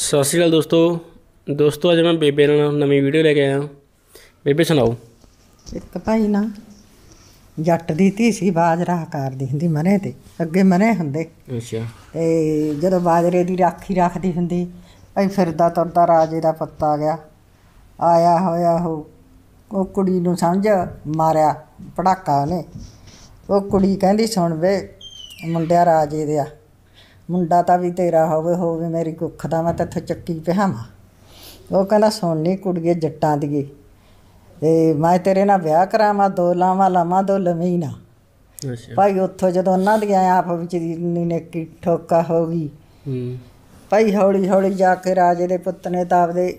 ਸਤਿ ਸ਼੍ਰੀ ਅਕਾਲ ਦੋਸਤੋ ਦੋਸਤੋ ਅੱਜ ਮੈਂ ਬੇਬੇ ਨਾਲ ਨਵੀਂ ਵੀਡੀਓ ਲੈ ਕੇ ਆਇਆ ਬੇਬੇ ਸੁਣਾਓ ਇੱਕ ਭਾਈ ਨਾ ਜੱਟ ਦੀ ਧੀ ਸੀ ਬਾਜਰਾ ਕਰਦੀ ਹੁੰਦੀ ਮਰੇ ਤੇ ਅੱਗੇ ਮਰੇ ਹੁੰਦੇ ਅੱਛਾ ਤੇ ਜਦੋਂ ਬਾਜਰੇ ਦੀ ਰਾਖੀ ਰੱਖਦੀ ਹੁੰਦੀ ਭਾਈ ਫਿਰਦਾ ਤੁਰਦਾ ਰਾਜੇ ਦਾ ਪੱਤਾ ਗਿਆ ਆਇਆ ਹੋਇਆ ਉਹ ਉਹ ਕੁੜੀ ਨੂੰ ਸਮਝ ਮਾਰਿਆ ਪੜਾਕਾ ਉਹਨੇ ਉਹ ਕੁੜੀ ਕਹਿੰਦੀ ਸੁਣ ਵੇ ਮੁੰਡਿਆ ਰਾਜੇ ਦੇ ਆ ਮੁੰਡਾ ਤਾਂ ਵੀ ਤੇਰਾ ਹੋਵੇ ਹੋਵੇ ਮੇਰੀ ਕੁੱਖ ਦਾ ਮੈਂ ਤੈਥੋਂ ਚੱਕੀ ਪਿਹਾਵਾਂ ਉਹ ਕਹਿੰਦਾ ਸੁਣਨੀ ਕੁੜੀਏ ਜੱਟਾਂ ਦੀ ਤੇ ਮੈਂ ਤੇਰੇ ਨਾਲ ਵਿਆਹ ਕਰਾਵਾਂ ਦੋ ਲਾਵਾਂ ਲਾਵਾਂ ਦੋ ਲਮੀਨਾ ਭਾਈ ਉੱਥੋਂ ਜਦੋਂ ਉਹਨਾਂ ਦੀ ਆਪ ਵਿੱਚ ਨੇ ਕੀ ਠੋਕਾ ਹੋ ਗਈ ਭਾਈ ਹੌਲੀ ਹੌਲੀ ਜਾ ਕੇ ਰਾਜੇ ਦੇ ਪੁੱਤ ਨੇ ਤਾਂ ਆਪਦੇ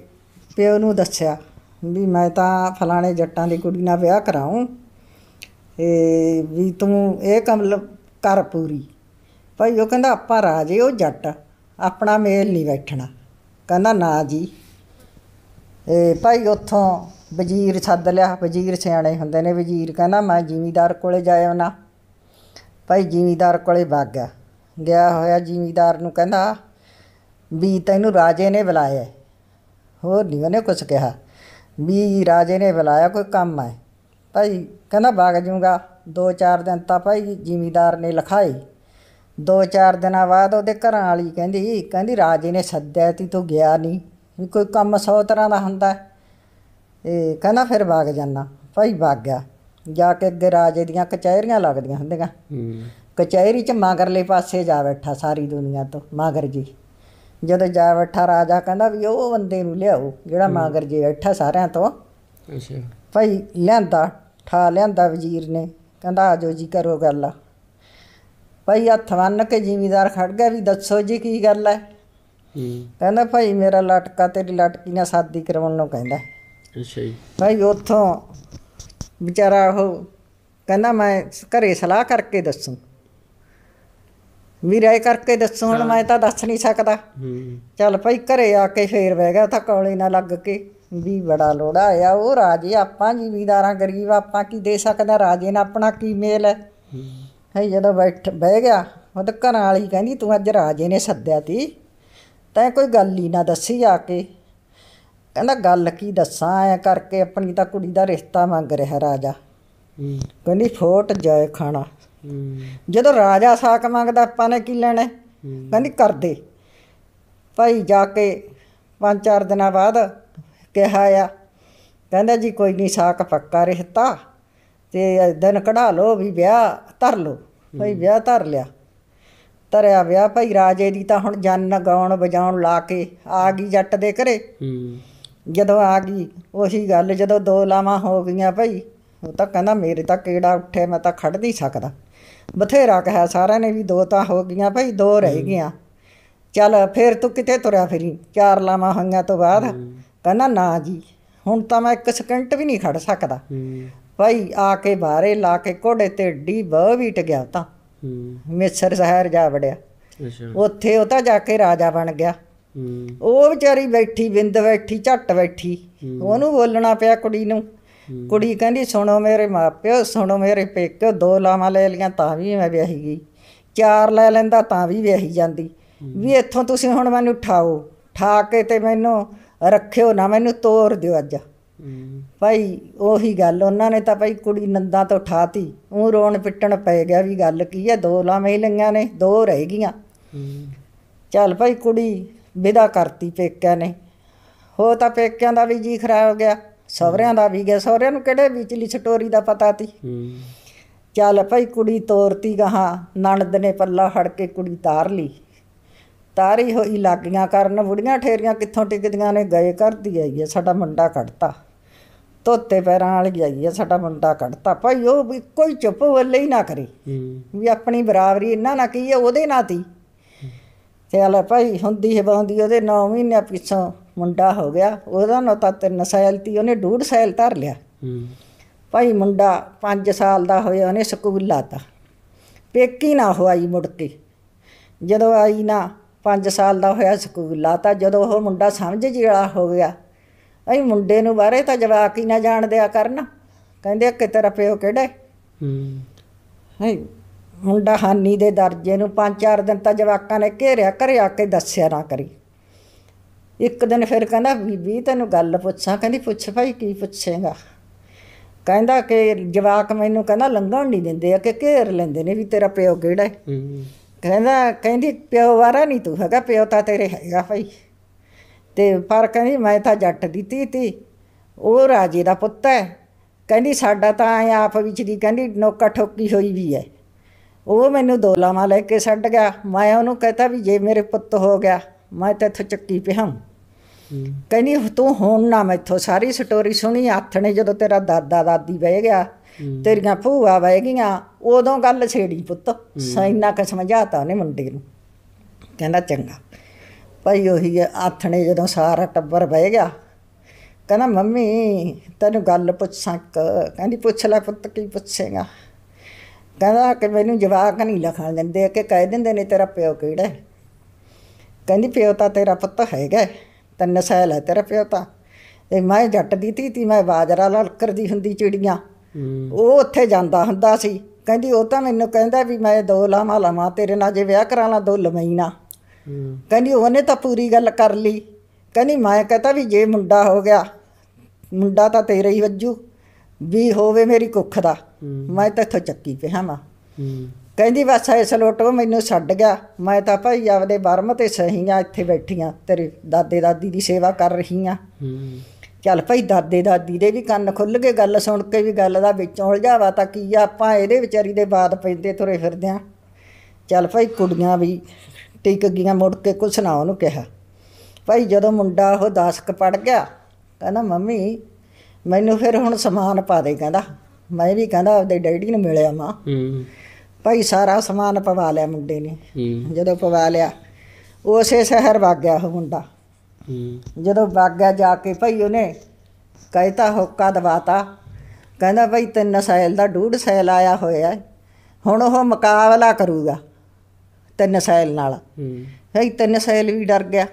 ਪਿਓ ਨੂੰ ਦੱਸਿਆ ਵੀ ਮੈਂ ਤਾਂ ਫਲਾਣੇ ਜੱਟਾਂ ਦੀ ਕੁੜੀ ਨਾਲ ਵਿਆਹ ਕਰਾਉਂ ਤੇ ਵੀ ਤੂੰ ਇਹ ਕੰਮ ਕਰ ਪੂਰੀ ਭਾਈ ਉਹ ਕਹਿੰਦਾ ਆਪਾਂ ਰਾਜੇ ਉਹ ਜੱਟ ਆਪਣਾ ਮੇਲ ਨਹੀਂ ਬੈਠਣਾ ਕਹਿੰਦਾ ਨਾ ਜੀ ਇਹ ਭਾਈ ਉੱਥੋਂ ਵਜ਼ੀਰ ਸੱਦ ਲਿਆ ਵਜ਼ੀਰ ਸਿਆਣੇ ਹੁੰਦੇ ਨੇ ਵਜ਼ੀਰ ਕਹਿੰਦਾ ਮੈਂ ਜ਼ਿਮੀਦਾਰ ਕੋਲੇ ਜਾਇਆ ਨਾ ਭਾਈ ਜ਼ਿਮੀਦਾਰ ਕੋਲੇ ਵਗ ਗਿਆ ਗਿਆ ਹੋਇਆ ਜ਼ਿਮੀਦਾਰ ਨੂੰ ਕਹਿੰਦਾ ਵੀ ਤੈਨੂੰ ਰਾਜੇ ਨੇ ਬੁਲਾਇਆ ਹੋਰ ਨਹੀਂ ਉਹਨੇ ਕੁਝ ਕਿਹਾ ਵੀ ਰਾਜੇ ਨੇ ਬੁਲਾਇਆ ਕੋਈ ਕੰਮ ਹੈ ਭਾਈ ਕਹਿੰਦਾ ਵਗ ਜੂਗਾ ਦੋ ਚਾਰ ਦਿਨ ਤਾਂ ਭਾਈ ਜ਼ਿਮੀਦਾਰ ਨੇ ਲਖਾਈ ਦੋ ਚਾਰ ਦਿਨਾਂ ਬਾਅਦ ਉਹਦੇ ਘਰਾਂ ਵਾਲੀ ਕਹਿੰਦੀ ਕਹਿੰਦੀ ਰਾਜੇ ਨੇ ਸੱਦਿਆ ਤੀ ਤੂੰ ਗਿਆ ਨਹੀਂ ਵੀ ਕੋਈ ਕੰਮ ਸੌ ਤਰ੍ਹਾਂ ਦਾ ਹੁੰਦਾ ਇਹ ਕਹਿੰਦਾ ਫਿਰ ਬਾਗ ਜਾਣਾ ਭਾਈ ਬਾਗ ਗਿਆ ਜਾ ਕੇ ਅੱਗੇ ਰਾਜੇ ਦੀਆਂ ਕਚਹਿਰੀਆਂ ਲੱਗਦੀਆਂ ਹੁੰਦੀਆਂ ਕਚਹਿਰੀ 'ਚ ਮਾਗਰਲੇ ਪਾਸੇ ਜਾ ਬੈਠਾ ਸਾਰੀ ਦੁਨੀਆ ਤੋਂ ਮਾਗਰ ਜੀ ਜਦੋਂ ਜਾ ਬੈਠਾ ਰਾਜਾ ਕਹਿੰਦਾ ਵੀ ਉਹ ਬੰਦੇ ਨੂੰ ਲਿਆਓ ਜਿਹੜਾ ਮਾਗਰ ਜੀ ਬੈਠਾ ਸਾਰਿਆਂ ਤੋਂ ਅੱਛਾ ਭਾਈ ਲਿਆਂਦਾ ਠਾ ਲਿਆਂਦਾ ਵਜ਼ੀਰ ਨੇ ਕਹਿੰਦਾ ਆਜੋ ਜੀ ਕਰੋ ਗੱਲ ਭਾਈ ਹੱਥ ਬੰਨ ਕੇ ਜ਼ਿਮੀਦਾਰ ਖੜ ਗਿਆ ਵੀ ਦੱਸੋ ਜੀ ਕੀ ਗੱਲ ਹੈ ਕਹਿੰਦਾ ਭਾਈ ਮੇਰਾ ਲਟਕਾ ਤੇਰੀ ਲਟਕੀ ਨਾਲ ਸਾਦੀ ਕਰਾਉਣ ਨੂੰ ਕਹਿੰਦਾ ਅੱਛਾ ਜੀ ਭਾਈ ਉੱਥੋਂ ਵਿਚਾਰਾ ਉਹ ਕਹਿੰਦਾ ਮੈਂ ਘਰੇ ਸਲਾਹ ਕਰਕੇ ਦੱਸੂ ਵੀ ਰਾਏ ਕਰਕੇ ਦੱਸੂ ਹੁਣ ਮੈਂ ਤਾਂ ਦੱਸ ਨਹੀਂ ਸਕਦਾ ਚੱਲ ਭਾਈ ਘਰੇ ਆ ਕੇ ਫੇਰ ਬਹਿ ਗਿਆ ਤਾਂ ਕੌਲੇ ਨਾਲ ਲੱਗ ਕੇ ਵੀ ਬੜਾ ਲੋੜਾ ਆ ਉਹ ਰਾਜੇ ਆਪਾਂ ਜ਼ਿਮੀਦਾਰਾਂ ਗਰੀਬ ਆਪਾਂ ਕੀ ਦੇ ਸਕਦਾ ਰਾਜੇ ਨਾਲ ਆਪਣਾ ਕੀ ਮੇਲ ਹੈ ਹੈ ਜਦੋਂ ਬੈਠ ਬਹਿ ਗਿਆ ਉਹਦੇ ਘਰ ਵਾਲੀ ਕਹਿੰਦੀ ਤੂੰ ਅੱਜ ਰਾਜੇ ਨੇ ਸੱਦਿਆ ਤੀ ਤੈਂ ਕੋਈ ਗੱਲ ਹੀ ਨਾ ਦੱਸੀ ਆ ਕੇ ਕਹਿੰਦਾ ਗੱਲ ਕੀ ਦੱਸਾਂ ਐ ਕਰਕੇ ਆਪਣੀ ਤਾਂ ਕੁੜੀ ਦਾ ਰਿਸ਼ਤਾ ਮੰਗ ਰਿਹਾ ਰਾਜਾ ਕਹਿੰਦੀ ਫੋਟ ਜਾਏ ਖਾਣਾ ਜਦੋਂ ਰਾਜਾ ਸਾਕ ਮੰਗਦਾ ਆਪਾਂ ਨੇ ਕੀ ਲੈਣਾ ਕਹਿੰਦੀ ਕਰ ਦੇ ਭਾਈ ਜਾ ਕੇ ਪੰਜ ਚਾਰ ਦਿਨਾਂ ਬਾਅਦ ਕਿਹਾ ਆ ਕਹਿੰਦਾ ਜੀ ਕੋਈ ਨਹੀਂ ਸਾਕ ਪੱਕਾ ਰਿਸ਼ਤਾ ਤੇ ਦਿਨ ਕਢਾ ਲੋ ਵੀ ਵਿਆਹ ਧਰ ਲੋ ਭਈ ਵਿਆਹ ਧਰ ਲਿਆ ਧਰਿਆ ਵਿਆਹ ਭਈ ਰਾਜੇ ਦੀ ਤਾਂ ਹੁਣ ਜਨ ਗਾਉਣ ਵਜਾਉਣ ਲਾ ਕੇ ਆ ਗਈ ਜੱਟ ਦੇ ਘਰੇ ਜਦੋਂ ਆ ਗਈ ਉਹੀ ਗੱਲ ਜਦੋਂ ਦੋ ਲਾਵਾਂ ਹੋ ਗਈਆਂ ਭਈ ਉਹ ਤਾਂ ਕਹਿੰਦਾ ਮੇਰੇ ਤਾਂ ਕਿਹੜਾ ਉੱਠੇ ਮੈਂ ਤਾਂ ਖੜ ਨਹੀਂ ਸਕਦਾ ਬਥੇਰਾ ਕਹਿਆ ਸਾਰਿਆਂ ਨੇ ਵੀ ਦੋ ਤਾਂ ਹੋ ਗਈਆਂ ਭਈ ਦੋ ਰਹਿ ਗਈਆਂ ਚੱਲ ਫੇਰ ਤੂੰ ਕਿਤੇ ਤੁਰਿਆ ਫਿਰੀ ਚਾਰ ਲਾਵਾਂ ਹੋਈਆਂ ਤੋਂ ਬਾਅਦ ਕਹਿੰਦਾ ਨਾ ਜੀ ਹੁਣ ਤਾਂ ਮੈਂ ਇੱਕ ਸਕਿੰਟ ਵੀ ਨਹੀਂ ਖੜ ਸਕਦਾ ਭਾਈ ਆ ਕੇ ਬਾਰੇ ਲਾ ਕੇ ਕੋੜੇ ਤੇ ਢੀ ਬਹ ਵੀਟ ਗਿਆ ਤਾਂ ਮੇਸਰ ਸ਼ਹਿਰ ਜਾ ਵੜਿਆ ਉੱਥੇ ਉਹ ਤਾਂ ਜਾ ਕੇ ਰਾਜਾ ਬਣ ਗਿਆ ਉਹ ਵਿਚਾਰੀ ਬੈਠੀ ਬਿੰਦ ਬੈਠੀ ਝੱਟ ਬੈਠੀ ਉਹਨੂੰ ਬੋਲਣਾ ਪਿਆ ਕੁੜੀ ਨੂੰ ਕੁੜੀ ਕਹਿੰਦੀ ਸੁਣੋ ਮੇਰੇ ਮਾਪਿਓ ਸੁਣੋ ਮੇਰੇ ਪੇਕ ਦੋ ਲਾਵਾਂ ਲੈ ਲੀਆਂ ਤਾਂ ਵੀ ਮੈਂ ਵਿਆਹੀ ਗਈ ਚਾਰ ਲੈ ਲੈਂਦਾ ਤਾਂ ਵੀ ਵਿਆਹੀ ਜਾਂਦੀ ਵੀ ਇੱਥੋਂ ਤੁਸੀਂ ਹੁਣ ਮੈਨੂੰ ਠਾਓ ਠਾ ਕੇ ਤੇ ਮੈਨੂੰ ਰੱਖਿਓ ਨਾ ਮੈਨੂੰ ਤੋਰ ਦਿਓ ਅੱਜ ਭਾਈ ਉਹੀ ਗੱਲ ਉਹਨਾਂ ਨੇ ਤਾਂ ਭਾਈ ਕੁੜੀ ਨੰਦਾ ਤੋਂ ਉਠਾਤੀ ਉਹ ਰੋਣ ਪਿੱਟਣ ਪੈ ਗਿਆ ਵੀ ਗੱਲ ਕੀ ਹੈ ਦੋ ਲਾਵੇਂ ਲਈਆਂ ਨੇ ਦੋ ਰਹਿ ਗਈਆਂ ਚੱਲ ਭਾਈ ਕੁੜੀ ਵਿਦਾ ਕਰਤੀ ਪੇਕਿਆਂ ਨੇ ਹੋ ਤਾਂ ਪੇਕਿਆਂ ਦਾ ਵੀ ਜੀ ਖਰਾਬ ਹੋ ਗਿਆ ਸਹੁਰਿਆਂ ਦਾ ਵੀ ਗਿਆ ਸਹੁਰਿਆਂ ਨੂੰ ਕਿਹੜੇ ਵਿਚਲੀ ਛਟੋਰੀ ਦਾ ਪਤਾ ਤੀ ਚੱਲ ਭਾਈ ਕੁੜੀ ਤੋਰਤੀ ਗਾਹਾਂ ਨਣਦ ਨੇ ਪੱਲਾ ਫੜ ਕੇ ਕੁੜੀ ਤਾਰ ਲਈ ਤਾਰੀ ਹੋਈ ਲੱਗੀਆਂ ਕਰਨ ਬੁੜੀਆਂ ਠੇਰੀਆਂ ਕਿੱਥੋਂ ਟਿਕਦੀਆਂ ਨੇ ਗਏ ਕਰਦੀ ਆਈ ਸਾਡਾ ਮੁੰਡਾ ਕੱਢਤਾ ਤੋਤੇ ਪੈਰਾਂ ਵਾਲੀ ਆਈ ਆ ਸਾਡਾ ਮੁੰਡਾ ਕੱਢਤਾ ਭਾਈ ਉਹ ਵੀ ਕੋਈ ਚੁੱਪ ਵੱਲੇ ਹੀ ਨਾ ਕਰੀ ਵੀ ਆਪਣੀ ਬਰਾਬਰੀ ਇਹਨਾਂ ਨਾਲ ਕੀ ਆ ਉਹਦੇ ਨਾਲ ਤੀ ਚੱਲ ਭਾਈ ਹੁੰਦੀ ਹੈ ਬੰਦੀ ਉਹਦੇ 9 ਮਹੀਨੇ ਪਿੱਛੋਂ ਮੁੰਡਾ ਹੋ ਗਿਆ ਉਹਦਾ ਨਾ ਤਾਂ ਤਿੰਨ ਸਾਲ ਤੀ ਉਹਨੇ ਡੂਢ ਸਾਲ ਧਰ ਲਿਆ ਭਾਈ ਮੁੰਡਾ 5 ਸਾਲ ਦਾ ਹੋਇਆ ਉਹਨੇ ਸਕੂਲ ਲਾਤਾ ਪੇਕੀ ਨਾ ਹੋਈ ਮੁੜ ਕੇ ਜਦੋਂ ਆਈ ਨਾ 5 ਸਾਲ ਦਾ ਹੋਇਆ ਸਕੂਲ ਲਾਤਾ ਜਦੋਂ ਉਹ ਮੁੰਡਾ ਸਮਝ ਜਿਹੜਾ ਹੋ ਗਿਆ ਅਈ ਮੁੰਡੇ ਨੂੰ ਬਾਹਰੇ ਤਾਂ ਜਵਾਕ ਹੀ ਨਾ ਜਾਣ ਦਿਆ ਕਰਨ ਕਹਿੰਦੇ ਕਿ ਤੇਰਾ ਪਿਓ ਕਿਹੜਾ ਹੂੰ ਹੈ ਮੁੰਡਾ ਹਾਨੀ ਦੇ ਦਰਜੇ ਨੂੰ ਪੰਜ ਚਾਰ ਦਿਨ ਤਾਂ ਜਵਾਕਾਂ ਨੇ ਘੇਰਿਆ ਘਰੇ ਆ ਕੇ ਦੱਸਿਆ ਨਾ ਕਰੀ ਇੱਕ ਦਿਨ ਫਿਰ ਕਹਿੰਦਾ ਬੀਬੀ ਤੈਨੂੰ ਗੱਲ ਪੁੱਛਾਂ ਕਹਿੰਦੀ ਪੁੱਛ ਭਾਈ ਕੀ ਪੁੱਛੇਗਾ ਕਹਿੰਦਾ ਕਿ ਜਵਾਕ ਮੈਨੂੰ ਕਹਿੰਦਾ ਲੰਘਣ ਨਹੀਂ ਦਿੰਦੇ ਆ ਕਿ ਘੇਰ ਲੈਂਦੇ ਨੇ ਵੀ ਤੇਰਾ ਪਿਓ ਕਿਹੜਾ ਹੈ ਕਹਿੰਦਾ ਕਹਿੰਦੀ ਪਿਓ ਵਾਰਾ ਨਹੀਂ ਤੂੰ ਹੈਗਾ ਪਿਓ ਤਾਂ ਤੇਰੇ ਹੈਗਾ ਭਾਈ ਤੇ ਪਰ ਕਹਿੰਦੀ ਮੈਂ ਤਾਂ ਜੱਟ ਦੀ ਧੀ ਤੀ ਉਹ ਰਾਜੇ ਦਾ ਪੁੱਤ ਹੈ ਕਹਿੰਦੀ ਸਾਡਾ ਤਾਂ ਆਪ ਵਿੱਚ ਦੀ ਕਹਿੰਦੀ ਨੋਕਾ ਠੋਕੀ ਹੋਈ ਵੀ ਹੈ ਉਹ ਮੈਨੂੰ ਦੋ ਲਾਵਾਂ ਲੈ ਕੇ ਛੱਡ ਗਿਆ ਮੈਂ ਉਹਨੂੰ ਕਹਤਾ ਵੀ ਜੇ ਮੇਰੇ ਪੁੱਤ ਹੋ ਗਿਆ ਮੈਂ ਇੱਥੇ ਚੱਕੀ ਪਿਆਂ ਕਹਿੰਦੀ ਤੂੰ ਹੁਣ ਨਾ ਮੈਥੋਂ ਸਾਰੀ ਸਟੋਰੀ ਸੁਣੀ ਆਥਣੇ ਜਦੋਂ ਤੇਰਾ ਦਾਦਾ ਦਾਦੀ ਬਹਿ ਗਿਆ ਤੇਰੀਆਂ ਭੂਆ ਬਹਿ ਗਈਆਂ ਉਦੋਂ ਗੱਲ ਛੇੜੀ ਪੁੱਤ ਸੈਨਾ ਕਸਮ ਜਾਤਾ ਉਹਨੇ ਮੁੰਡੇ ਨੂੰ ਕਹਿੰਦਾ ਚੰਗਾ ਭਾਈ ਉਹੀ ਆਥਣੇ ਜਦੋਂ ਸਾਰਾ ਟੱਬਰ ਬਹਿ ਗਿਆ ਕਹਿੰਦਾ ਮੰਮੀ ਤੈਨੂੰ ਗੱਲ ਪੁੱਛਾਂ ਕਹਿੰਦੀ ਪੁੱਛ ਲੈ ਪੁੱਤ ਕੀ ਪੁੱਛੇਗਾ ਕਹਿੰਦਾ ਕਿ ਮੈਨੂੰ ਜਵਾਕ ਨਹੀਂ ਲਖਣ ਦਿੰਦੇ ਕਿ ਕਹਿ ਦਿੰਦੇ ਨੇ ਤੇਰਾ ਪਿਓ ਕਿਹੜਾ ਕਹਿੰਦੀ ਪਿਓ ਤਾਂ ਤੇਰਾ ਪੁੱਤ ਹੈਗਾ ਤੈਨ ਸਹਿਲ ਹੈ ਤੇਰਾ ਪਿਓ ਤਾਂ ਇਹ ਮੈਂ ਜੱਟ ਦੀ ਧੀ ਤੀ ਮੈਂ ਬਾਜਰਾ ਕਰਦੀ ਹੁੰਦੀ ਚਿੜੀਆਂ ਉਹ ਉੱਥੇ ਜਾਂਦਾ ਹੁੰਦਾ ਸੀ ਕਹਿੰਦੀ ਉਹ ਤਾਂ ਮੈਨੂੰ ਕਹਿੰਦਾ ਵੀ ਮੈਂ ਦੋ ਲਾਮਾ ਲਾਵਾਂ ਤੇਰੇ ਨਾਲ ਜੇ ਵਿਆਹ ਕਰਾ ਲਾਂ ਦੋ ਲਮਈਨਾ ਕਹਿੰਦੀ ਉਹਨੇ ਤਾਂ ਪੂਰੀ ਗੱਲ ਕਰ ਲਈ ਕਹਿੰਦੀ ਮੈਂ ਕਹਤਾ ਵੀ ਜੇ ਮੁੰਡਾ ਹੋ ਗਿਆ ਮੁੰਡਾ ਤਾਂ ਤੇਰਾ ਹੀ ਵੱਜੂ ਵੀ ਹੋਵੇ ਮੇਰੀ ਕੁੱਖ ਦਾ ਮੈਂ ਤਾਂ ਇੱਥੋਂ ਚੱਕੀ ਪਿਆ ਮਾ ਕਹਿੰਦੀ ਬਸ ਇਸ ਲੋਟੋ ਮੈਨੂੰ ਛੱਡ ਗਿਆ ਮੈਂ ਤਾਂ ਭਾਈ ਆਪਦੇ ਬਰਮ ਤੇ ਸਹੀਆਂ ਇੱਥੇ ਬੈਠੀਆਂ ਤੇਰੇ ਦਾਦੇ ਦਾਦੀ ਦੀ ਸੇਵਾ ਕਰ ਰਹੀਆਂ ਚੱਲ ਭਾਈ ਦਾਦੇ ਦਾਦੀ ਦੇ ਵੀ ਕੰਨ ਖੁੱਲ ਕੇ ਗੱਲ ਸੁਣ ਕੇ ਵੀ ਗੱਲ ਦਾ ਵਿੱਚੋਂ ਉਲਝਾਵਾ ਤਾਂ ਕੀ ਆ ਆਪਾਂ ਇਹਦੇ ਵਿਚਾਰੀ ਦੇ ਬਾਤ ਪੈਂਦੇ ਤੁਰੇ ਫਿਰਦੇ ਆ ਚੱਲ ਭਾਈ ਕੁੜੀਆਂ ਵੀ ਟਿਕ ਗਈਆਂ ਮੁੜ ਕੇ ਕੁਛ ਨਾ ਉਹਨੂੰ ਕਿਹਾ ਭਾਈ ਜਦੋਂ ਮੁੰਡਾ ਉਹ 10 ਕ ਪੜ ਗਿਆ ਕਹਿੰਦਾ ਮੰਮੀ ਮੈਨੂੰ ਫਿਰ ਹੁਣ ਸਮਾਨ ਪਾ ਦੇ ਕਹਿੰਦਾ ਮੈਂ ਵੀ ਕਹਿੰਦਾ ਆਪਦੇ ਡੈਡੀ ਨੂੰ ਮਿਲਿਆ ਮਾਂ ਭਾਈ ਸਾਰਾ ਸਮਾਨ ਪਵਾ ਲਿਆ ਮੁੰਡੇ ਨੇ ਜਦੋਂ ਪਵਾ ਲਿਆ ਉਸੇ ਸ਼ਹਿਰ ਵਗ ਗਿਆ ਉਹ ਮੁੰਡਾ ਜਦੋਂ ਵਗ ਗਿਆ ਜਾ ਕੇ ਭਾਈ ਉਹਨੇ ਕਹਿਤਾ ਹੁੱਕਾ ਦਵਾਤਾ ਕਹਿੰਦਾ ਭਾਈ ਤਿੰਨ ਸੈਲ ਦਾ ਡੂਢ ਸੈਲ ਆਇਆ ਹੋਇਆ ਹੁਣ ਉਹ ਮੁਕਾਬਲਾ ਕਰੂਗਾ ਤਿੰਨ ਸੈਲ ਨਾਲ ਹੈ ਤਿੰਨ ਸੈਲ ਵੀ ਡਰ ਗਿਆ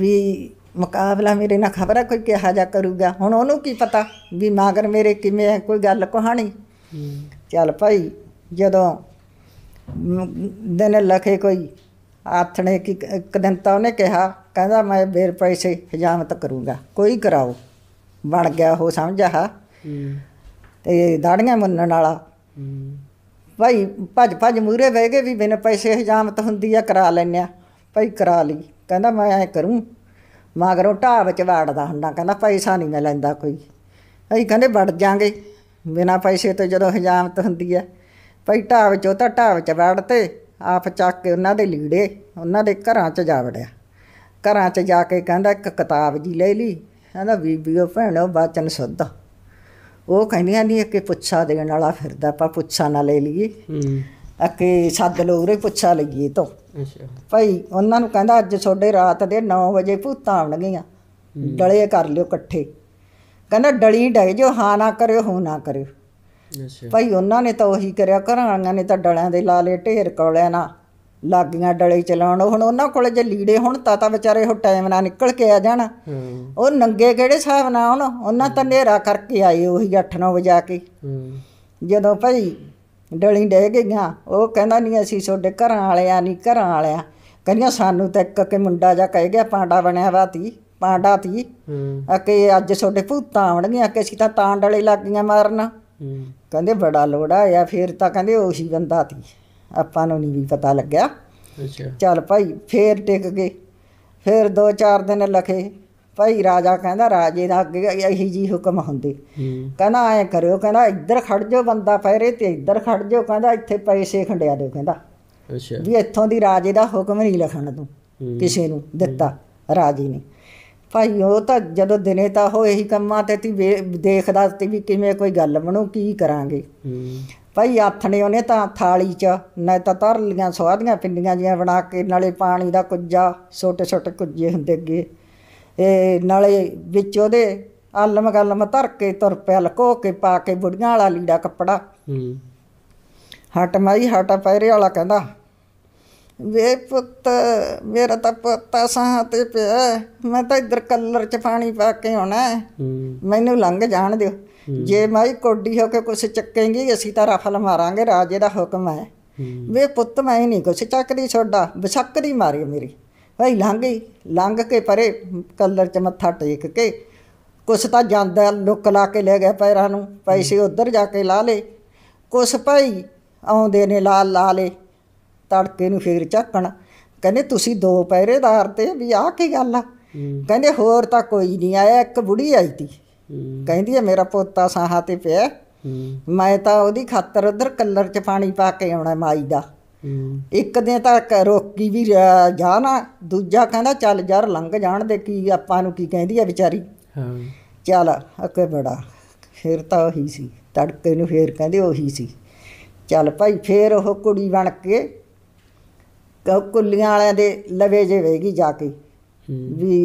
ਵੀ ਮੁਕਾਬਲਾ ਮੇਰੇ ਨਾਲ ਖਬਰ ਕੋਈ ਕਿਹਾ ਜਾ ਕਰੂਗਾ ਹੁਣ ਉਹਨੂੰ ਕੀ ਪਤਾ ਵੀ ਮਾਗਰ ਮੇਰੇ ਕਿਵੇਂ ਹੈ ਕੋਈ ਗੱਲ ਕਹਾਣੀ ਚੱਲ ਭਾਈ ਜਦੋਂ ਦਿਨ ਲਖੇ ਕੋਈ ਆਥਣੇ ਕਿ ਇੱਕ ਦਿਨ ਤਾਂ ਉਹਨੇ ਕਿਹਾ ਕਹਿੰਦਾ ਮੈਂ ਬੇਰ ਪੈਸੇ ਹਜਾਮਤ ਕਰੂੰਗਾ ਕੋਈ ਕਰਾਓ ਬਣ ਗਿਆ ਉਹ ਸਮਝਾ ਤੇ ਦਾੜੀਆਂ ਮੰਨਣ ਵਾਲਾ ਭਾਈ ਭੱਜ ਭੱਜ ਮੂਰੇ ਬਹਿ ਗਏ ਵੀ ਬਿਨ ਪੈਸੇ ਹਜਾਮਤ ਹੁੰਦੀ ਆ ਕਰਾ ਲੈਨੇ ਆ ਭਾਈ ਕਰਾ ਲਈ ਕਹਿੰਦਾ ਮੈਂ ਐ ਕਰੂੰ ਮਗਰੋਂ ਢਾਹ ਵਿੱਚ ਵਾੜਦਾ ਹੁੰਦਾ ਕਹਿੰਦਾ ਪੈਸਾ ਨਹੀਂ ਮੈਂ ਲੈਂਦਾ ਕੋਈ ਅਸੀਂ ਕਹਿੰਦੇ ਵੜ ਜਾਾਂਗੇ ਬਿਨਾ ਪੈਸੇ ਤੋਂ ਜਦੋਂ ਹਜਾਮਤ ਹੁੰਦੀ ਆ ਭਾਈ ਢਾਹ ਵਿੱਚ ਉਹ ਤਾਂ ਢਾਹ ਵਿੱਚ ਵੜਦੇ ਆਪ ਚੱਕ ਕੇ ਉਹਨਾਂ ਦੇ ਲੀੜੇ ਉਹਨਾਂ ਦੇ ਘਰਾਂ 'ਚ ਜਾ ਵੜਿਆ ਘਰਾਂ 'ਚ ਜਾ ਕੇ ਕਹਿੰਦਾ ਇੱਕ ਕਿਤਾਬ ਜੀ ਲੈ ਲਈ ਕਹਿੰਦਾ ਬੀਬੀਓ ਭੈਣੋ ਬਚਨ ਸੁਧ ਉਹ ਕਹਿੰਦੀਆਂ ਨਹੀਂ ਕਿ ਪੁੱਛਾ ਦੇਣ ਵਾਲਾ ਫਿਰਦਾ ਆਪਾਂ ਪੁੱਛਾ ਨਾ ਲੈ ਲਈਏ ਹੂੰ ਅਕੇ ਸੱਦ ਲੋਗ ਰੇ ਪੁੱਛਾ ਲਈਏ ਤੋ ਅੱਛਾ ਭਾਈ ਉਹਨਾਂ ਨੂੰ ਕਹਿੰਦਾ ਅੱਜ ਤੁਹਾਡੇ ਰਾਤ ਦੇ 9 ਵਜੇ ਭੂਤਾਂ ਆਉਣਗੀਆਂ ਡਲੇ ਕਰ ਲਿਓ ਇਕੱਠੇ ਕਹਿੰਦਾ ਡਲੀ ਡਹਿ ਜੋ ਹਾਂ ਨਾ ਕਰਿਓ ਹੋ ਨਾ ਕਰਿਓ ਅੱਛਾ ਭਾਈ ਉਹਨਾਂ ਨੇ ਤਾਂ ਉਹੀ ਕਰਿਆ ਘਰਾਂ ਵਾਲਿਆਂ ਨੇ ਤਾਂ ਡਲਿਆਂ ਦੇ ਲਾ ਢੇਰ ਕੋਲਿਆਂ ਨਾਲ ਲਾਗੀਆਂ ਡਲੇ ਚਲਾਉਣ ਹੁਣ ਉਹਨਾਂ ਕੋਲ ਜੇ ਲੀੜੇ ਹੁਣ ਤਾਂ ਤਾਂ ਵਿਚਾਰੇ ਉਹ ਟਾਈਮ ਨਾਲ ਨਿਕਲ ਕੇ ਆ ਜਾਣ ਉਹ ਨੰਗੇ ਕਿਹੜੇ ਸਾਹਿਬ ਨਾ ਹੁਣ ਉਹਨਾਂ ਤਾਂ ਨੇਰਾ ਕਰਕੇ ਆਏ ਉਹੀ 8-9 ਵਜਾ ਕੇ ਜਦੋਂ ਭਾਈ ਡਲੀ ਡੇ ਗਈਆਂ ਉਹ ਕਹਿੰਦਾ ਨਹੀਂ ਅਸੀਂ ਤੁਹਾਡੇ ਘਰਾਂ ਵਾਲਿਆਂ ਨਹੀਂ ਘਰਾਂ ਵਾਲਿਆਂ ਕਹਿੰਦੀਆਂ ਸਾਨੂੰ ਤਾਂ ਇੱਕ ਕਿ ਮੁੰਡਾ ਜਾ ਕਹਿ ਗਿਆ ਪਾਂਡਾ ਬਣਿਆ ਵਾ ਤੀ ਪਾਂਡਾ ਤੀ ਅਕੇ ਅੱਜ ਤੁਹਾਡੇ ਭੂਤਾਂ ਆਉਣਗੀਆਂ ਕਿ ਅਸੀਂ ਤਾਂ ਤਾਂ ਡਲੇ ਲੱਗੀਆਂ ਮਾਰਨ ਕਹਿੰਦੇ ਬੜਾ ਲੋੜਾ ਆ ਫਿਰ ਤਾਂ ਕਹਿੰਦੇ ਉਹੀ ਬੰਦਾ ਤੀ ਆਪਾਂ ਨੂੰ ਨਹੀਂ ਵੀ ਪਤਾ ਲੱਗਿਆ ਅੱਛਾ ਚੱਲ ਭਾਈ ਫੇਰ ਟਿਕ ਗਏ ਫੇਰ ਦੋ ਚਾਰ ਦਿਨ ਲਖੇ ਭਾਈ ਰਾਜਾ ਕਹਿੰਦਾ ਰਾਜੇ ਦਾ ਅੱਗੇ ਇਹੀ ਜੀ ਹੁਕਮ ਹੁੰਦੇ ਕਹਿੰਦਾ ਐ ਕਰਿਓ ਕਹਿੰਦਾ ਇੱਧਰ ਖੜ ਜਾਓ ਬੰਦਾ ਫੈਰੇ ਤੇ ਇੱਧਰ ਖੜ ਜਾਓ ਕਹਿੰਦਾ ਇੱਥੇ ਪੈਸੇ ਖੰਡਿਆ ਦੇ ਕਹਿੰਦਾ ਅੱਛਾ ਵੀ ਇੱਥੋਂ ਦੀ ਰਾਜੇ ਦਾ ਹੁਕਮ ਨਹੀਂ ਲਖਣ ਤੂੰ ਕਿਸੇ ਨੂੰ ਦਿੱਤਾ ਰਾਜੀ ਨੇ ਭਾਈ ਉਹ ਤਾਂ ਜਦੋਂ ਦਿਨੇ ਤਾਂ ਹੋ ਇਹੀ ਕੰਮਾਂ ਤੇ ਤੀ ਦੇਖਦਾ ਤੀ ਵੀ ਕਿਵੇਂ ਕੋਈ ਗੱਲ ਬਣੂ ਕੀ ਕਰਾਂਗੇ ਭਾਈ ਆਥਣੇ ਉਹਨੇ ਤਾਂ ਥਾਲੀ 'ਚ ਨਾ ਤਾਂ ਤਰ ਲੀਆਂ ਸਵਾਦੀਆਂ ਪਿੰਡੀਆਂ ਜੀਆਂ ਬਣਾ ਕੇ ਨਾਲੇ ਪਾਣੀ ਦਾ ਕੁੱਜਾ ਛੋਟੇ ਛੋਟੇ ਕੁੱਜੇ ਹੁੰਦੇ ਅੱਗੇ ਇਹ ਨਾਲੇ ਵਿੱਚ ਉਹਦੇ ਆਲਮ ਗਲਮ ਧਰ ਕੇ ਤੁਰ ਪਿਆ ਲਕੋ ਕੇ ਪਾ ਕੇ ਬੁੜੀਆਂ ਵਾਲਾ ਲੀੜਾ ਕੱਪੜਾ ਹੂੰ ਹਟ ਮਾਈ ਹਟਾ ਪੈਰੇ ਵਾਲਾ ਕਹਿੰਦਾ ਵੇ ਪੁੱਤ ਮੇਰਾ ਤਾਂ ਪੁੱਤਾ ਸਾਹ ਤੇ ਪਿਆ ਮੈਂ ਤਾਂ ਇਧਰ ਕਲਰ ਚ ਪਾਣੀ ਪਾ ਕੇ ਆਉਣਾ ਮੈਨੂੰ ਲੰਘ ਜਾਣ ਦਿਓ ਜੇ ਮਾਈ ਕੋਡੀ ਹੋ ਕੇ ਕੁਛ ਚੱਕੇਂਗੀ ਅਸੀਂ ਤਾਂ ਰਫਲ ਮਾਰਾਂਗੇ ਰਾਜੇ ਦਾ ਹੁਕਮ ਹੈ ਵੇ ਪੁੱਤ ਮੈਂ ਨਹੀਂ ਕੁਛ ਚੱਕਦੀ ਛੋਡਾ ਵਿਸ਼ੱਕਦੀ ਮਾਰੀ ਮੇਰੀ ਭਾਈ ਲੰਘ ਗਈ ਲੰਘ ਕੇ ਪਰੇ ਕਲਰ ਚ ਮੱਥਾ ਟੇਕ ਕੇ ਕੁਛ ਤਾਂ ਜਾਂਦਾ ਲੁੱਕ ਲਾ ਕੇ ਲੈ ਗਿਆ ਪੈਰਾਂ ਨੂੰ ਪੈਸੇ ਉੱਧਰ ਜਾ ਕੇ ਲਾ ਲੇ ਕੁਛ ਭਾਈ ਆਉਂਦੇ ਨੇ ਲਾਲ ਲਾ ਲੇ ਤੜਕੇ ਨੂੰ ਫੇਰ ਚੱਕਣ ਕਹਿੰਦੇ ਤੁਸੀਂ ਦੋ ਪੈਰੇਦਾਰ ਤੇ ਵੀ ਆਹ ਕੀ ਗੱਲ ਆ ਕਹਿੰਦੇ ਹੋਰ ਤਾਂ ਕੋਈ ਨਹੀਂ ਆਇਆ ਇੱਕ ਬੁੜੀ ਆਈ ਤੀ ਕਹਿੰਦੀ ਐ ਮੇਰਾ ਪੋਤਾ ਸਾਹਾਂ ਤੇ ਪਿਆ ਮੈਂ ਤਾਂ ਉਹਦੀ ਖਾਤਰ ਉਧਰ ਕਲਰ 'ਚ ਪਾਣੀ ਪਾ ਕੇ ਆਉਣਾ ਮਾਈ ਦਾ ਇੱਕ ਦਿਨ ਤਾਂ ਰੋਕੀ ਵੀ ਜਾ ਨਾ ਦੂਜਾ ਕਹਿੰਦਾ ਚੱਲ ਯਾਰ ਲੰਘ ਜਾਣ ਦੇ ਕੀ ਆਪਾਂ ਨੂੰ ਕੀ ਕਹਿੰਦੀ ਆ ਵਿਚਾਰੀ ਹਾਂ ਚੱਲ ਅੱਕੇ ਬੜਾ ਫੇਰ ਤਾਂ ਉਹੀ ਸੀ ਤੜਕੇ ਨੂੰ ਫੇਰ ਕਹਿੰਦੇ ਉਹੀ ਸੀ ਚੱਲ ਭਾਈ ਫੇਰ ਉਹ ਕੁੜੀ ਬਣ ਕੇ ਕੁੱਲੀਆਂ ਵਾਲਿਆਂ ਦੇ ਲਵੇ ਜੇ ਵੇਗੀ ਜਾ ਕੇ ਵੀ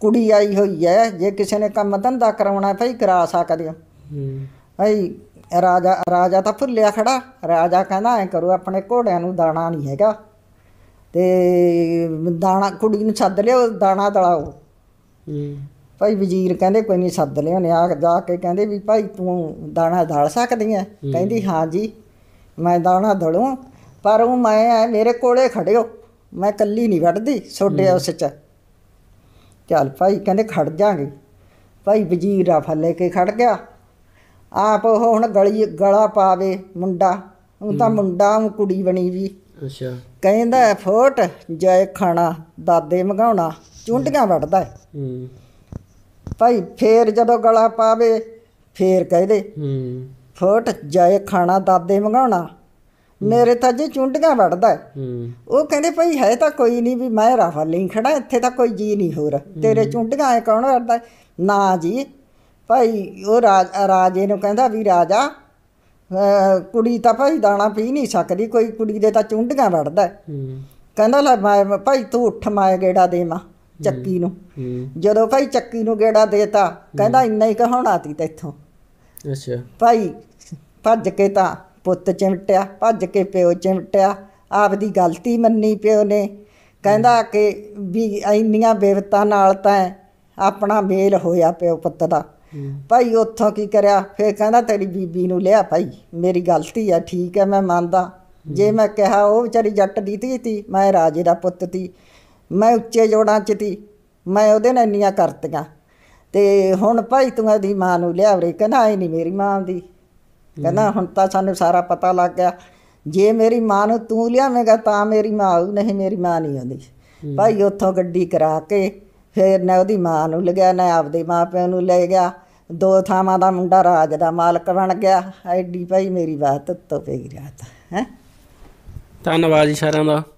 ਕੁੜੀ ਆਈ ਹੋਈ ਐ ਜੇ ਕਿਸੇ ਨੇ ਕੰਮ ਧੰਦਾ ਕਰਾਉਣਾ ਭਾਈ ਕਰਾ ਸਕਦੇ ਹੋ ਭਾਈ ਰਾਜਾ ਰਾਜਾ ਤਾਂ ਫੁੱਲਿਆ ਖੜਾ ਰਾਜਾ ਕਹਿੰਦਾ ਐ ਕਰੋ ਆਪਣੇ ਘੋੜਿਆਂ ਨੂੰ ਦਾਣਾ ਨਹੀਂ ਹੈਗਾ ਤੇ ਦਾਣਾ ਕੁੜੀ ਨੂੰ ਛੱਦ ਲਿਓ ਦਾਣਾ ਦਲਾਓ ਭਾਈ ਵਜ਼ੀਰ ਕਹਿੰਦੇ ਕੋਈ ਨਹੀਂ ਛੱਦ ਲਿਓ ਨੇ ਜਾ ਕੇ ਕਹਿੰਦੇ ਵੀ ਭਾਈ ਤੂੰ ਦਾਣਾ ਦਲ ਸਕਦੀ ਐ ਕਹਿੰਦੀ ਹਾਂ ਜੀ ਮੈਂ ਦਾਣਾ ਦਲੂ ਪਰ ਉਹ ਮੈਂ ਮੇਰੇ ਕੋਲੇ ਖੜਿਓ ਮੈਂ ਕੱਲੀ ਨਹੀਂ ਵੱਢਦੀ ਛੋਟੇ ਉਸ ਚ ਚੱਲ ਭਾਈ ਕਹਿੰਦੇ ਖੜ ਜਾਾਂਗੇ ਭਾਈ ਵਜ਼ੀਰ ਰਾਫਾ ਲੈ ਕੇ ਖੜ ਗਿਆ ਆਪ ਉਹ ਹੁਣ ਗਲੀ ਗਲਾ ਪਾਵੇ ਮੁੰਡਾ ਉਹ ਤਾਂ ਮੁੰਡਾ ਉਹ ਕੁੜੀ ਬਣੀ ਵੀ ਅੱਛਾ ਕਹਿੰਦਾ ਫੋਟ ਜਾਏ ਖਾਣਾ ਦਾਦੇ ਮਗਾਉਣਾ ਚੁੰਡੀਆਂ ਵੜਦਾ ਹੂੰ ਭਾਈ ਫੇਰ ਜਦੋਂ ਗਲਾ ਪਾਵੇ ਫੇਰ ਕਹਦੇ ਹੂੰ ਫੋਟ ਜਾਏ ਖਾਣਾ ਦਾਦੇ ਮਗਾਉਣਾ ਮੇਰੇ ਤਾਂ ਜੀ ਚੁੰਡੀਆਂ ਵੜਦਾ ਹੂੰ ਉਹ ਕਹਿੰਦੇ ਭਈ ਹੈ ਤਾਂ ਕੋਈ ਨਹੀਂ ਵੀ ਮੈਂ ਰਾਫਾ ਲਈ ਖੜਾ ਇੱਥੇ ਤਾਂ ਕੋਈ ਜੀ ਨਹੀਂ ਹੋਰ ਤੇਰੇ ਚੁੰਡੀਆਂ ਐ ਕੌਣ ਵੜਦਾ ਨਾ ਜੀ ਭਾਈ ਉਹ ਰਾਜ ਰਾਜੇ ਨੂੰ ਕਹਿੰਦਾ ਵੀ ਰਾਜਾ ਕੁੜੀ ਤਾਂ ਭਾਈ ਦਾਣਾ ਪੀ ਨਹੀਂ ਸਕਦੀ ਕੋਈ ਕੁੜੀ ਦੇ ਤਾਂ ਚੁੰਡੀਆਂ ਵੜਦਾ ਹੂੰ ਕਹਿੰਦਾ ਲੈ ਮੈਂ ਭਾਈ ਤੂੰ ਉੱਠ ਮਾਇ ਗੇੜਾ ਦੇ ਮਾ ਚੱਕੀ ਨੂੰ ਜਦੋਂ ਭਾਈ ਚੱਕੀ ਨੂੰ ਗੇੜਾ ਦੇਤਾ ਕਹਿੰਦਾ ਇੰਨਾ ਹੀ ਕਹਾਉਣਾ ਤੀ ਤੈਥੋਂ ਅੱਛਾ ਭਾਈ ਭੱਜ ਕੇ ਤਾਂ ਪੁੱਤ ਚਿਮਟਿਆ ਭੱਜ ਕੇ ਪਿਓ ਚਿਮਟਿਆ ਆਪਦੀ ਗਲਤੀ ਮੰਨੀ ਪਿਓ ਨੇ ਕਹਿੰਦਾ ਕਿ ਵੀ ਇੰਨੀਆਂ ਬੇਵਤਾ ਨਾਲ ਤਾਂ ਆਪਣਾ ਮੇਲ ਹੋਇਆ ਪਿਓ ਪੁੱਤ ਦਾ ਭਾਈ ਉੱਥੋਂ ਕੀ ਕਰਿਆ ਫੇਰ ਕਹਿੰਦਾ ਤੇਰੀ ਬੀਬੀ ਨੂੰ ਲਿਆ ਭਾਈ ਮੇਰੀ ਗਲਤੀ ਆ ਠੀਕ ਹੈ ਮੈਂ ਮੰਨਦਾ ਜੇ ਮੈਂ ਕਿਹਾ ਉਹ ਵਿਚਾਰੀ ਜੱਟ ਦੀ ਤੀ ਤੀ ਮੈਂ ਰਾਜੇ ਦਾ ਪੁੱਤ ਤੀ ਮੈਂ ਉੱਚੇ ਜੋੜਾਂ 'ਚ ਤੀ ਮੈਂ ਉਹਦੇ ਨਾਲ ਇੰਨੀਆਂ ਕਰਤੀਆਂ ਤੇ ਹੁਣ ਭਾਈ ਤੂੰ ਆਦੀ ਮਾਂ ਨੂੰ ਲਿਆਵਰੇ ਕਹਿੰਦਾ ਐ ਨਹੀਂ ਮੇਰੀ ਮਾਂ ਦੀ ਕਹਿੰਦਾ ਹੁਣ ਤਾਂ ਸਾਨੂੰ ਸਾਰਾ ਪਤਾ ਲੱਗ ਗਿਆ ਜੇ ਮੇਰੀ ਮਾਂ ਨੂੰ ਤੂੰ ਲਿਆਵੇਂਗਾ ਤਾਂ ਮੇਰੀ ਮਾਂ ਆਉ ਨਹੀਂ ਮੇਰੀ ਮਾਂ ਨਹੀਂ ਆਉਂਦੀ ਭਾਈ ਉੱਥੋਂ ਗੱਡੀ ਕਰਾ ਕੇ ਫਿਰ ਨਾ ਉਹਦੀ ਮਾਂ ਨੂੰ ਲਗਿਆ ਨਾ ਆਪਦੇ ਮਾਪਿਆਂ ਨੂੰ ਲੈ ਗਿਆ ਦੋ ਥਾਵਾਂ ਦਾ ਮੁੰਡਾ ਰਾਜ ਦਾ ਮਾਲਕ ਬਣ ਗਿਆ ਐਡੀ ਭਾਈ ਮੇਰੀ ਬਾਤ ਤੋਂ ਪੈ ਗਈ ਰਾਤ ਹੈ ਧੰਨਵਾਦ ਜੀ ਸਾਰਿਆਂ ਦਾ